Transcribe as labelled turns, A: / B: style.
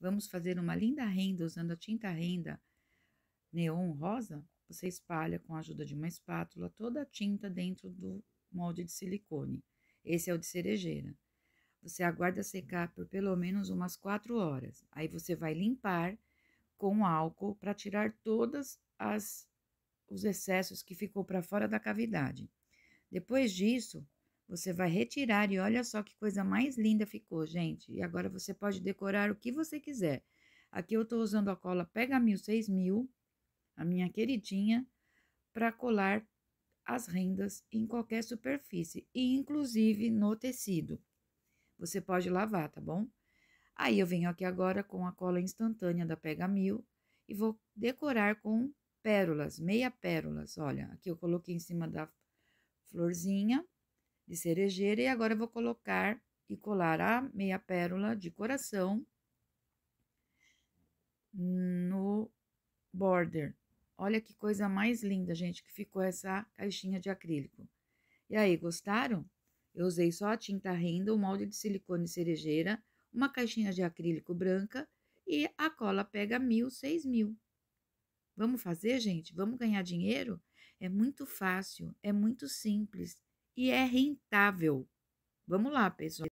A: Vamos fazer uma linda renda usando a tinta renda neon rosa? Você espalha com a ajuda de uma espátula toda a tinta dentro do molde de silicone. Esse é o de cerejeira. Você aguarda secar por pelo menos umas 4 horas. Aí você vai limpar com álcool para tirar todas as os excessos que ficou para fora da cavidade. Depois disso, você vai retirar e olha só que coisa mais linda ficou, gente. E agora você pode decorar o que você quiser. Aqui eu estou usando a cola Pega Mil 6000, a minha queridinha, para colar as rendas em qualquer superfície, e inclusive no tecido. Você pode lavar, tá bom? Aí eu venho aqui agora com a cola instantânea da Pega Mil e vou decorar com pérolas, meia pérolas. Olha, aqui eu coloquei em cima da florzinha de cerejeira. E agora eu vou colocar e colar a meia pérola de coração no border. Olha que coisa mais linda, gente, que ficou essa caixinha de acrílico. E aí, gostaram? Eu usei só a tinta renda, o molde de silicone cerejeira, uma caixinha de acrílico branca e a cola pega mil, seis mil. Vamos fazer, gente? Vamos ganhar dinheiro? É muito fácil, é muito simples e é rentável. Vamos lá, pessoal.